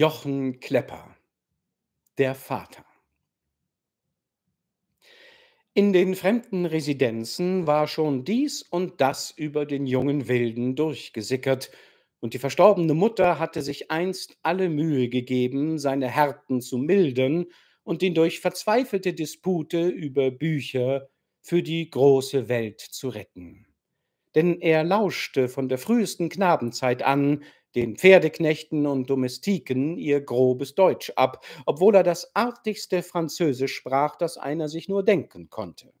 Jochen Klepper, der Vater. In den fremden Residenzen war schon dies und das über den jungen Wilden durchgesickert, und die verstorbene Mutter hatte sich einst alle Mühe gegeben, seine Härten zu mildern und ihn durch verzweifelte Dispute über Bücher für die große Welt zu retten. Denn er lauschte von der frühesten Knabenzeit an den Pferdeknechten und Domestiken ihr grobes Deutsch ab, obwohl er das artigste Französisch sprach, das einer sich nur denken konnte.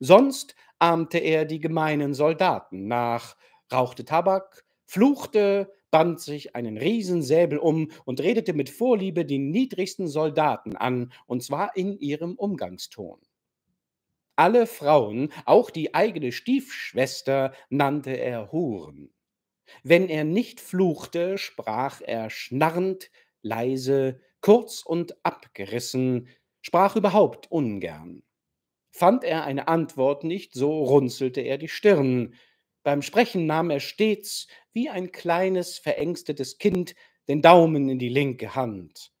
Sonst ahmte er die gemeinen Soldaten nach, rauchte Tabak, fluchte, band sich einen Riesensäbel um und redete mit Vorliebe die niedrigsten Soldaten an, und zwar in ihrem Umgangston. Alle Frauen, auch die eigene Stiefschwester, nannte er Huren. Wenn er nicht fluchte, sprach er schnarrend, leise, kurz und abgerissen, sprach überhaupt ungern. Fand er eine Antwort nicht, so runzelte er die Stirn. Beim Sprechen nahm er stets, wie ein kleines, verängstetes Kind, den Daumen in die linke Hand.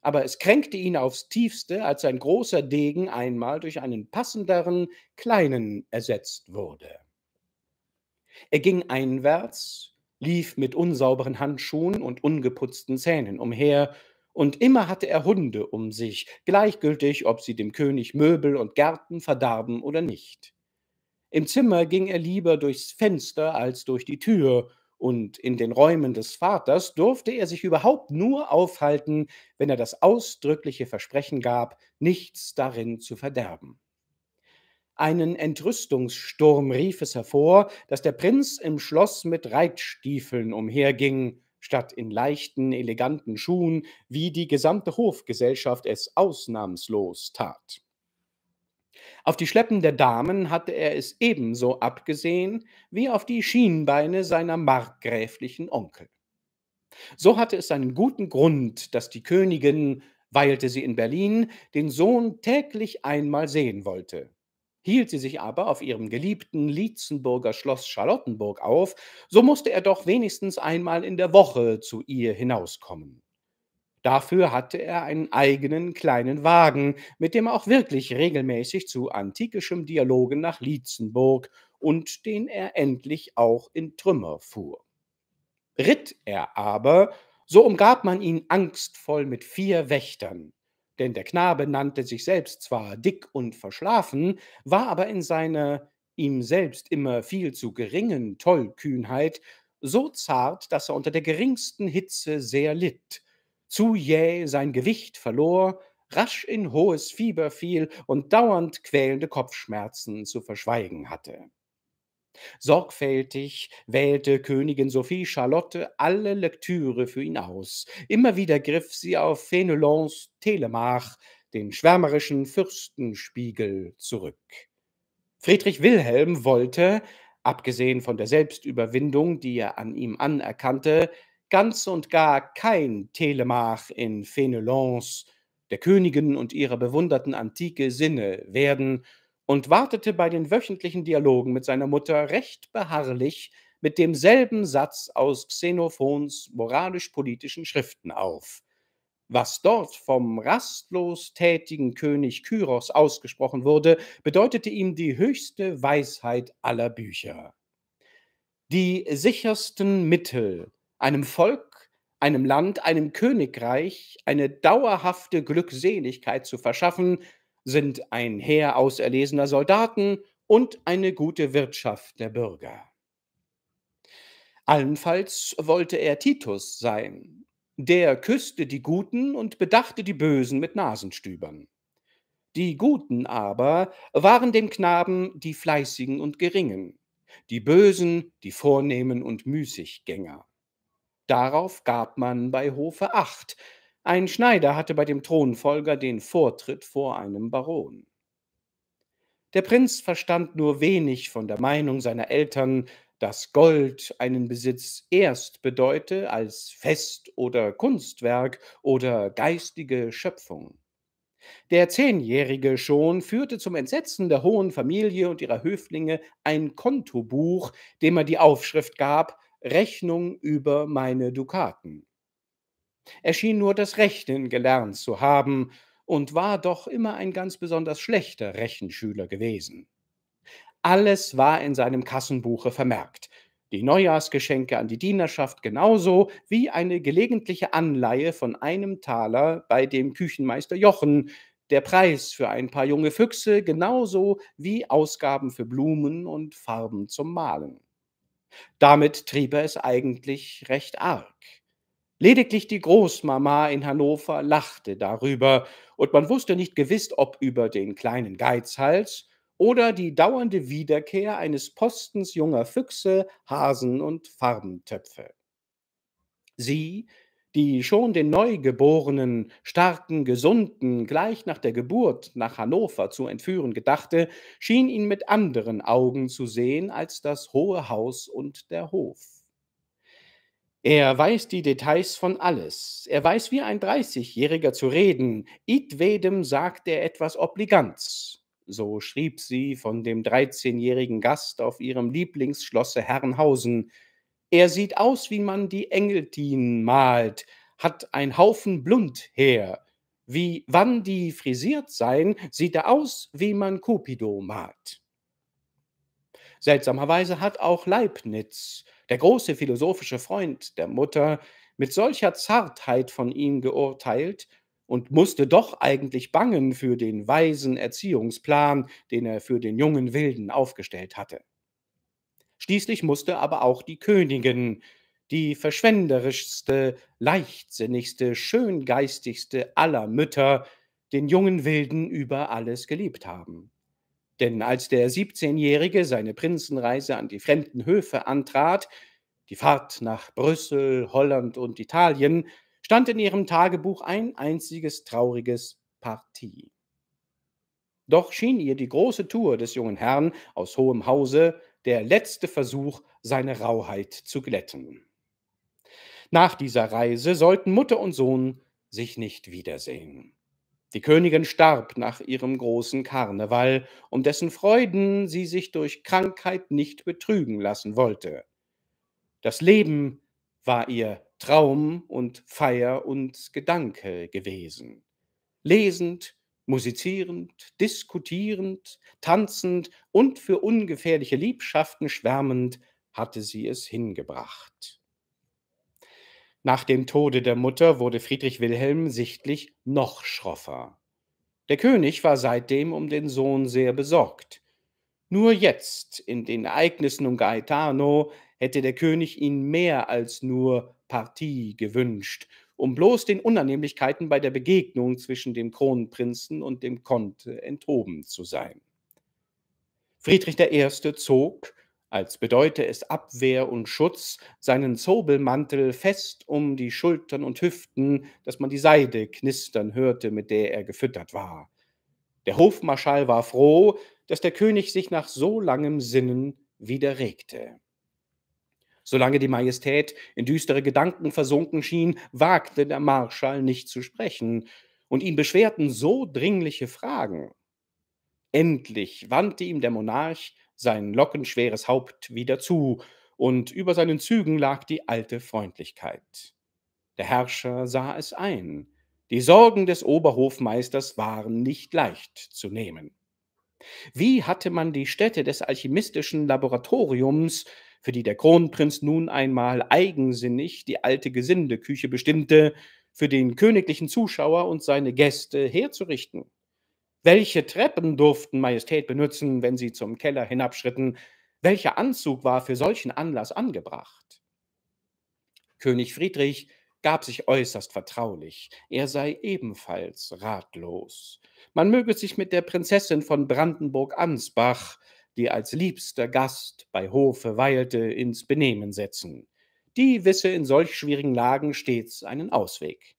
Aber es kränkte ihn aufs tiefste, als sein großer Degen einmal durch einen passenderen, kleinen ersetzt wurde. Er ging einwärts, lief mit unsauberen Handschuhen und ungeputzten Zähnen umher, und immer hatte er Hunde um sich, gleichgültig, ob sie dem König Möbel und Gärten verdarben oder nicht. Im Zimmer ging er lieber durchs Fenster als durch die Tür, und in den Räumen des Vaters durfte er sich überhaupt nur aufhalten, wenn er das ausdrückliche Versprechen gab, nichts darin zu verderben. Einen Entrüstungssturm rief es hervor, dass der Prinz im Schloss mit Reitstiefeln umherging, statt in leichten, eleganten Schuhen, wie die gesamte Hofgesellschaft es ausnahmslos tat. Auf die Schleppen der Damen hatte er es ebenso abgesehen wie auf die Schienbeine seiner markgräflichen Onkel. So hatte es einen guten Grund, dass die Königin, weilte sie in Berlin, den Sohn täglich einmal sehen wollte. Hielt sie sich aber auf ihrem geliebten Lietzenburger Schloss Charlottenburg auf, so musste er doch wenigstens einmal in der Woche zu ihr hinauskommen. Dafür hatte er einen eigenen kleinen Wagen, mit dem er auch wirklich regelmäßig zu antikischem Dialogen nach Lietzenburg und den er endlich auch in Trümmer fuhr. Ritt er aber, so umgab man ihn angstvoll mit vier Wächtern. Denn der Knabe nannte sich selbst zwar dick und verschlafen, war aber in seiner ihm selbst immer viel zu geringen Tollkühnheit so zart, dass er unter der geringsten Hitze sehr litt, zu jäh sein Gewicht verlor, rasch in hohes Fieber fiel und dauernd quälende Kopfschmerzen zu verschweigen hatte. Sorgfältig wählte Königin Sophie Charlotte alle Lektüre für ihn aus. Immer wieder griff sie auf Fenelons Telemach, den schwärmerischen Fürstenspiegel, zurück. Friedrich Wilhelm wollte, abgesehen von der Selbstüberwindung, die er an ihm anerkannte, ganz und gar kein Telemach in Fenelons, der Königin und ihrer bewunderten antike Sinne werden und wartete bei den wöchentlichen Dialogen mit seiner Mutter recht beharrlich mit demselben Satz aus Xenophons moralisch-politischen Schriften auf. Was dort vom rastlos tätigen König Kyros ausgesprochen wurde, bedeutete ihm die höchste Weisheit aller Bücher. Die sichersten Mittel, einem Volk, einem Land, einem Königreich eine dauerhafte Glückseligkeit zu verschaffen, sind ein Heer auserlesener Soldaten und eine gute Wirtschaft der Bürger. Allenfalls wollte er Titus sein. Der küsste die Guten und bedachte die Bösen mit Nasenstübern. Die Guten aber waren dem Knaben die Fleißigen und Geringen, die Bösen, die Vornehmen und Müßiggänger. Darauf gab man bei Hofe acht, ein Schneider hatte bei dem Thronfolger den Vortritt vor einem Baron. Der Prinz verstand nur wenig von der Meinung seiner Eltern, dass Gold einen Besitz erst bedeute als Fest oder Kunstwerk oder geistige Schöpfung. Der Zehnjährige schon führte zum Entsetzen der hohen Familie und ihrer Höflinge ein Kontobuch, dem er die Aufschrift gab Rechnung über meine Dukaten. Er schien nur das Rechnen gelernt zu haben und war doch immer ein ganz besonders schlechter Rechenschüler gewesen. Alles war in seinem Kassenbuche vermerkt, die Neujahrsgeschenke an die Dienerschaft genauso wie eine gelegentliche Anleihe von einem Taler bei dem Küchenmeister Jochen, der Preis für ein paar junge Füchse genauso wie Ausgaben für Blumen und Farben zum Malen. Damit trieb er es eigentlich recht arg. Lediglich die Großmama in Hannover lachte darüber, und man wusste nicht gewiss, ob über den kleinen Geizhals oder die dauernde Wiederkehr eines Postens junger Füchse, Hasen und Farbentöpfe. Sie, die schon den Neugeborenen, starken, gesunden, gleich nach der Geburt nach Hannover zu entführen gedachte, schien ihn mit anderen Augen zu sehen als das hohe Haus und der Hof. Er weiß die Details von alles. Er weiß wie ein Dreißigjähriger zu reden. Idvedem sagt er etwas Obliganz. So schrieb sie von dem dreizehnjährigen Gast auf ihrem Lieblingsschlosse Herrenhausen. Er sieht aus, wie man die Engeltin malt, hat ein Haufen Blund her. Wie wann die frisiert sein, sieht er aus, wie man Cupido malt. Seltsamerweise hat auch Leibniz, der große philosophische Freund der Mutter, mit solcher Zartheit von ihm geurteilt und musste doch eigentlich bangen für den weisen Erziehungsplan, den er für den jungen Wilden aufgestellt hatte. Schließlich musste aber auch die Königin, die verschwenderischste, leichtsinnigste, schöngeistigste aller Mütter, den jungen Wilden über alles geliebt haben. Denn als der 17-Jährige seine Prinzenreise an die fremden Höfe antrat, die Fahrt nach Brüssel, Holland und Italien, stand in ihrem Tagebuch ein einziges trauriges Partie. Doch schien ihr die große Tour des jungen Herrn aus hohem Hause der letzte Versuch, seine Rauheit zu glätten. Nach dieser Reise sollten Mutter und Sohn sich nicht wiedersehen. Die Königin starb nach ihrem großen Karneval, um dessen Freuden sie sich durch Krankheit nicht betrügen lassen wollte. Das Leben war ihr Traum und Feier und Gedanke gewesen. Lesend, musizierend, diskutierend, tanzend und für ungefährliche Liebschaften schwärmend hatte sie es hingebracht. Nach dem Tode der Mutter wurde Friedrich Wilhelm sichtlich noch schroffer. Der König war seitdem um den Sohn sehr besorgt. Nur jetzt, in den Ereignissen um Gaetano, hätte der König ihn mehr als nur Partie gewünscht, um bloß den Unannehmlichkeiten bei der Begegnung zwischen dem Kronprinzen und dem Conte enthoben zu sein. Friedrich I. zog, als bedeute es Abwehr und Schutz, seinen Zobelmantel fest um die Schultern und Hüften, dass man die Seide knistern hörte, mit der er gefüttert war. Der Hofmarschall war froh, dass der König sich nach so langem Sinnen wieder regte. Solange die Majestät in düstere Gedanken versunken schien, wagte der Marschall nicht zu sprechen, und ihn beschwerten so dringliche Fragen. Endlich wandte ihm der Monarch sein lockenschweres Haupt wieder zu, und über seinen Zügen lag die alte Freundlichkeit. Der Herrscher sah es ein. Die Sorgen des Oberhofmeisters waren nicht leicht zu nehmen. Wie hatte man die Stätte des alchemistischen Laboratoriums, für die der Kronprinz nun einmal eigensinnig die alte Gesindeküche bestimmte, für den königlichen Zuschauer und seine Gäste herzurichten? Welche Treppen durften Majestät benutzen, wenn sie zum Keller hinabschritten? Welcher Anzug war für solchen Anlass angebracht? König Friedrich gab sich äußerst vertraulich. Er sei ebenfalls ratlos. Man möge sich mit der Prinzessin von Brandenburg-Ansbach, die als liebster Gast bei Hofe weilte, ins Benehmen setzen. Die wisse in solch schwierigen Lagen stets einen Ausweg.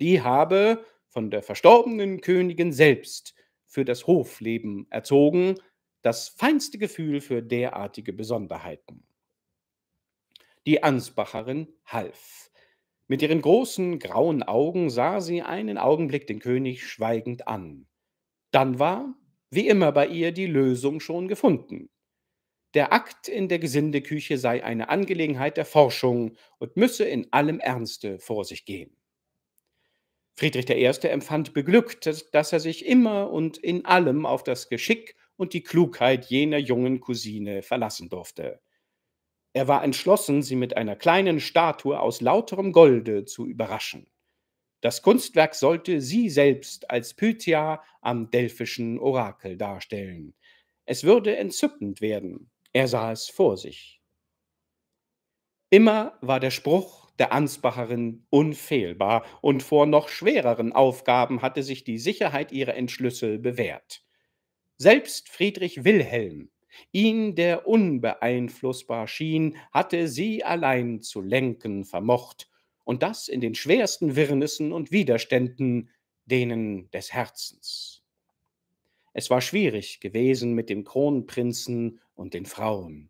Die habe von der verstorbenen Königin selbst für das Hofleben erzogen, das feinste Gefühl für derartige Besonderheiten. Die Ansbacherin half. Mit ihren großen grauen Augen sah sie einen Augenblick den König schweigend an. Dann war, wie immer bei ihr, die Lösung schon gefunden. Der Akt in der Gesindeküche sei eine Angelegenheit der Forschung und müsse in allem Ernste vor sich gehen. Friedrich I. empfand beglückt, dass er sich immer und in allem auf das Geschick und die Klugheit jener jungen Cousine verlassen durfte. Er war entschlossen, sie mit einer kleinen Statue aus lauterem Golde zu überraschen. Das Kunstwerk sollte sie selbst als Pythia am delphischen Orakel darstellen. Es würde entzückend werden. Er sah es vor sich. Immer war der Spruch der Ansbacherin unfehlbar und vor noch schwereren Aufgaben hatte sich die Sicherheit ihrer Entschlüsse bewährt. Selbst Friedrich Wilhelm, ihn der unbeeinflussbar schien, hatte sie allein zu lenken vermocht, und das in den schwersten Wirrnissen und Widerständen, denen des Herzens. Es war schwierig gewesen mit dem Kronprinzen und den Frauen.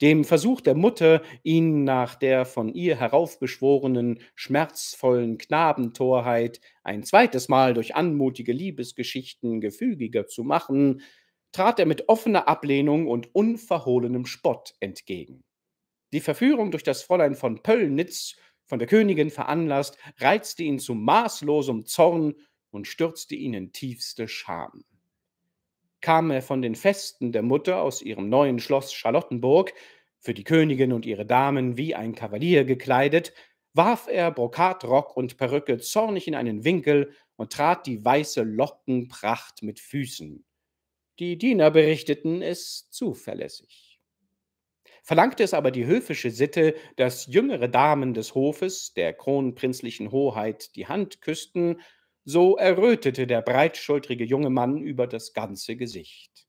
Dem Versuch der Mutter, ihn nach der von ihr heraufbeschworenen, schmerzvollen Knabentorheit ein zweites Mal durch anmutige Liebesgeschichten gefügiger zu machen, trat er mit offener Ablehnung und unverhohlenem Spott entgegen. Die Verführung durch das Fräulein von Pöllnitz, von der Königin veranlasst, reizte ihn zu maßlosem Zorn und stürzte ihn in tiefste Scham kam er von den Festen der Mutter aus ihrem neuen Schloss Charlottenburg, für die Königin und ihre Damen wie ein Kavalier gekleidet, warf er Brokatrock und Perücke zornig in einen Winkel und trat die weiße Lockenpracht mit Füßen. Die Diener berichteten es zuverlässig. Verlangte es aber die höfische Sitte, dass jüngere Damen des Hofes der kronprinzlichen Hoheit die Hand küssten so errötete der breitschultrige junge Mann über das ganze Gesicht.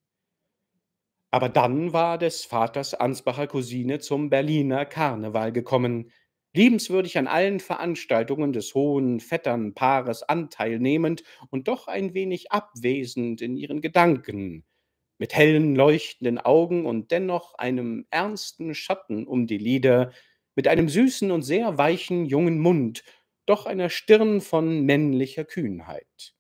Aber dann war des Vaters Ansbacher Cousine zum Berliner Karneval gekommen, liebenswürdig an allen Veranstaltungen des hohen Vetternpaares anteilnehmend und doch ein wenig abwesend in ihren Gedanken, mit hellen, leuchtenden Augen und dennoch einem ernsten Schatten um die Lider, mit einem süßen und sehr weichen jungen Mund doch einer Stirn von männlicher Kühnheit.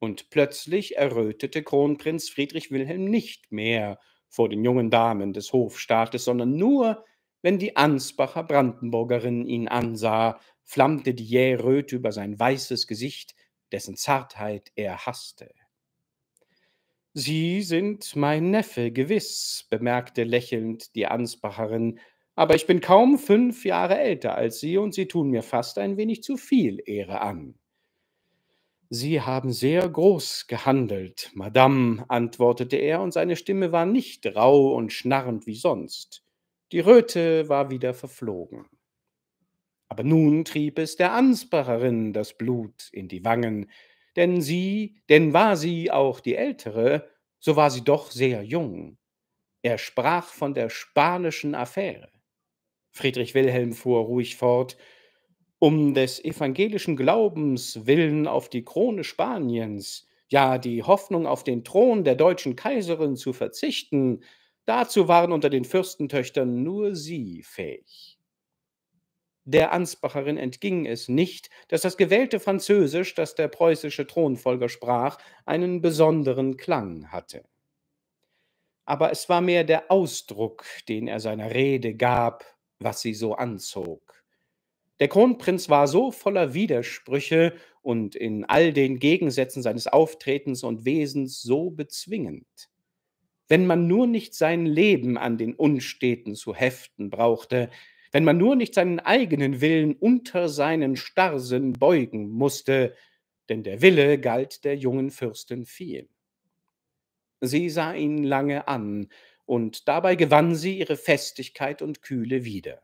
Und plötzlich errötete Kronprinz Friedrich Wilhelm nicht mehr vor den jungen Damen des Hofstaates, sondern nur, wenn die Ansbacher Brandenburgerin ihn ansah, flammte die Jährröte über sein weißes Gesicht, dessen Zartheit er hasste. Sie sind mein Neffe, gewiss, bemerkte lächelnd die Ansbacherin, aber ich bin kaum fünf Jahre älter als Sie und Sie tun mir fast ein wenig zu viel Ehre an. Sie haben sehr groß gehandelt, Madame, antwortete er, und seine Stimme war nicht rau und schnarrend wie sonst. Die Röte war wieder verflogen. Aber nun trieb es der Ansbacherin das Blut in die Wangen, denn sie, denn war sie auch die Ältere, so war sie doch sehr jung. Er sprach von der spanischen Affäre. Friedrich Wilhelm fuhr ruhig fort, um des evangelischen Glaubens willen auf die Krone Spaniens, ja die Hoffnung auf den Thron der deutschen Kaiserin zu verzichten, dazu waren unter den Fürstentöchtern nur sie fähig. Der Ansbacherin entging es nicht, dass das gewählte Französisch, das der preußische Thronfolger sprach, einen besonderen Klang hatte. Aber es war mehr der Ausdruck, den er seiner Rede gab, was sie so anzog. Der Kronprinz war so voller Widersprüche und in all den Gegensätzen seines Auftretens und Wesens so bezwingend. Wenn man nur nicht sein Leben an den Unsteten zu heften brauchte, wenn man nur nicht seinen eigenen Willen unter seinen Starrsinn beugen musste, denn der Wille galt der jungen Fürstin viel. Sie sah ihn lange an, und dabei gewann sie ihre Festigkeit und Kühle wieder.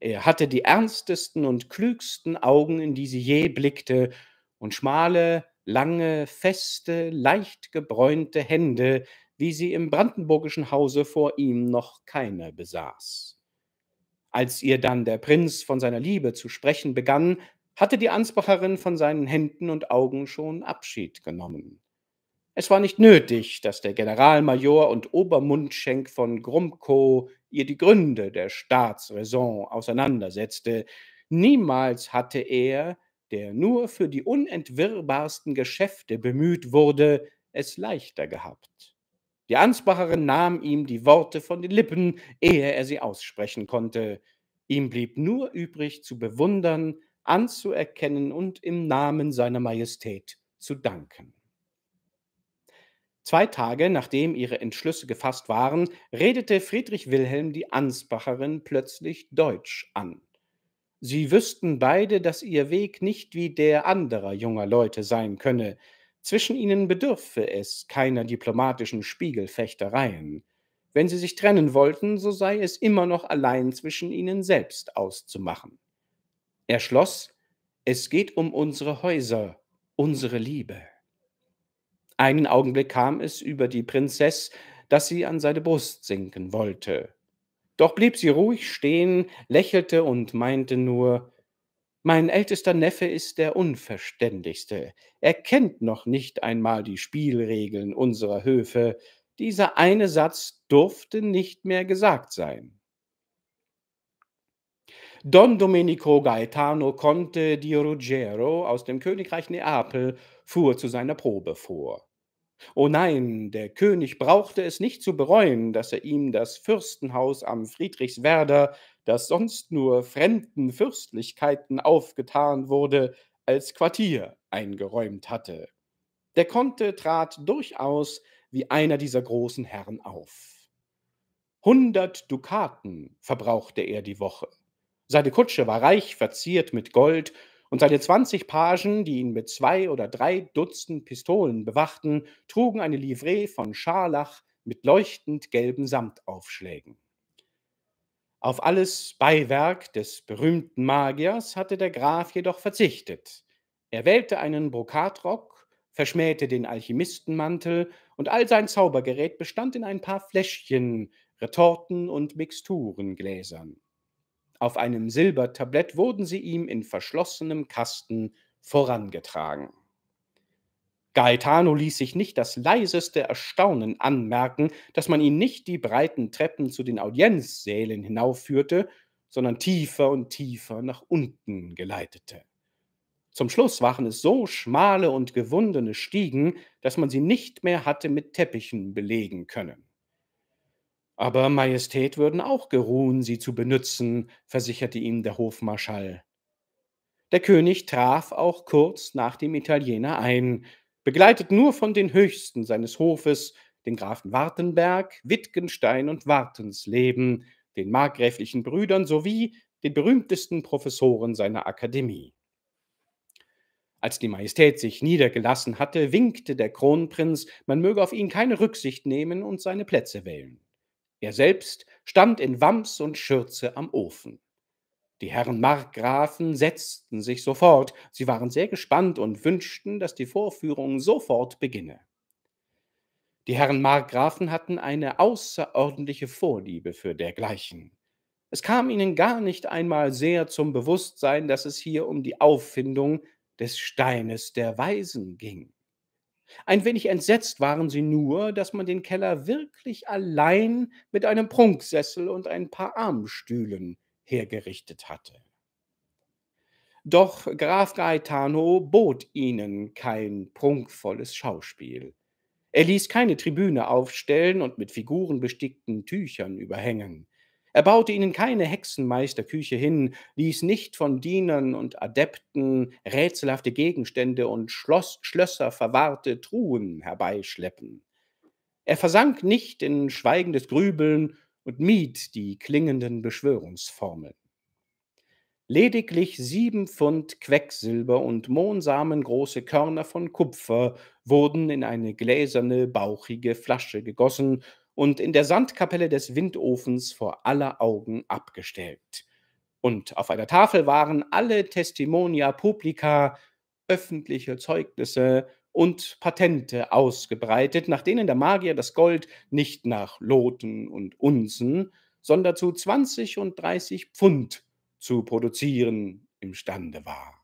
Er hatte die ernstesten und klügsten Augen, in die sie je blickte, und schmale, lange, feste, leicht gebräunte Hände, wie sie im brandenburgischen Hause vor ihm noch keine besaß. Als ihr dann der Prinz von seiner Liebe zu sprechen begann, hatte die Ansbacherin von seinen Händen und Augen schon Abschied genommen. Es war nicht nötig, dass der Generalmajor und Obermundschenk von Grumko ihr die Gründe der Staatsräson auseinandersetzte. Niemals hatte er, der nur für die unentwirrbarsten Geschäfte bemüht wurde, es leichter gehabt. Die Ansbacherin nahm ihm die Worte von den Lippen, ehe er sie aussprechen konnte. Ihm blieb nur übrig, zu bewundern, anzuerkennen und im Namen seiner Majestät zu danken. Zwei Tage nachdem ihre Entschlüsse gefasst waren, redete Friedrich Wilhelm die Ansbacherin plötzlich Deutsch an. Sie wüssten beide, dass ihr Weg nicht wie der anderer junger Leute sein könne. Zwischen ihnen bedürfe es keiner diplomatischen Spiegelfechtereien. Wenn sie sich trennen wollten, so sei es immer noch allein zwischen ihnen selbst auszumachen. Er schloss, es geht um unsere Häuser, unsere Liebe. Einen Augenblick kam es über die Prinzess, dass sie an seine Brust sinken wollte. Doch blieb sie ruhig stehen, lächelte und meinte nur Mein ältester Neffe ist der Unverständigste. Er kennt noch nicht einmal die Spielregeln unserer Höfe. Dieser eine Satz durfte nicht mehr gesagt sein. Don Domenico Gaetano Conte di Ruggiero aus dem Königreich Neapel fuhr zu seiner Probe vor. O oh nein, der König brauchte es nicht zu bereuen, dass er ihm das Fürstenhaus am Friedrichswerder, das sonst nur fremden Fürstlichkeiten aufgetan wurde, als Quartier eingeräumt hatte. Der Conte trat durchaus wie einer dieser großen Herren auf. Hundert Dukaten verbrauchte er die Woche. Seine Kutsche war reich verziert mit Gold und seine 20 Pagen, die ihn mit zwei oder drei Dutzend Pistolen bewachten, trugen eine Livree von Scharlach mit leuchtend gelben Samtaufschlägen. Auf alles Beiwerk des berühmten Magiers hatte der Graf jedoch verzichtet. Er wählte einen Brokatrock, verschmähte den Alchemistenmantel und all sein Zaubergerät bestand in ein paar Fläschchen, Retorten und Mixturengläsern. Auf einem Silbertablett wurden sie ihm in verschlossenem Kasten vorangetragen. Gaetano ließ sich nicht das leiseste Erstaunen anmerken, dass man ihn nicht die breiten Treppen zu den Audienzsälen hinaufführte, sondern tiefer und tiefer nach unten geleitete. Zum Schluss waren es so schmale und gewundene Stiegen, dass man sie nicht mehr hatte mit Teppichen belegen können. Aber Majestät würden auch geruhen, sie zu benützen, versicherte ihm der Hofmarschall. Der König traf auch kurz nach dem Italiener ein, begleitet nur von den Höchsten seines Hofes, den Grafen Wartenberg, Wittgenstein und Wartensleben, den markgräflichen Brüdern sowie den berühmtesten Professoren seiner Akademie. Als die Majestät sich niedergelassen hatte, winkte der Kronprinz, man möge auf ihn keine Rücksicht nehmen und seine Plätze wählen. Er selbst stand in Wams und Schürze am Ofen. Die Herren Markgrafen setzten sich sofort, sie waren sehr gespannt und wünschten, dass die Vorführung sofort beginne. Die Herren Markgrafen hatten eine außerordentliche Vorliebe für dergleichen. Es kam ihnen gar nicht einmal sehr zum Bewusstsein, dass es hier um die Auffindung des Steines der Weisen ging. Ein wenig entsetzt waren sie nur, dass man den Keller wirklich allein mit einem Prunksessel und ein paar Armstühlen hergerichtet hatte. Doch Graf Gaetano bot ihnen kein prunkvolles Schauspiel. Er ließ keine Tribüne aufstellen und mit Figuren bestickten Tüchern überhängen. Er baute ihnen keine Hexenmeisterküche hin, ließ nicht von Dienern und Adepten rätselhafte Gegenstände und Schloss, Schlösser verwahrte Truhen herbeischleppen. Er versank nicht in schweigendes Grübeln und mied die klingenden Beschwörungsformeln. Lediglich sieben Pfund Quecksilber und Mohnsamen große Körner von Kupfer wurden in eine gläserne, bauchige Flasche gegossen und in der Sandkapelle des Windofens vor aller Augen abgestellt. Und auf einer Tafel waren alle Testimonia Publica, öffentliche Zeugnisse und Patente ausgebreitet, nach denen der Magier das Gold nicht nach Loten und Unzen, sondern zu 20 und 30 Pfund zu produzieren imstande war.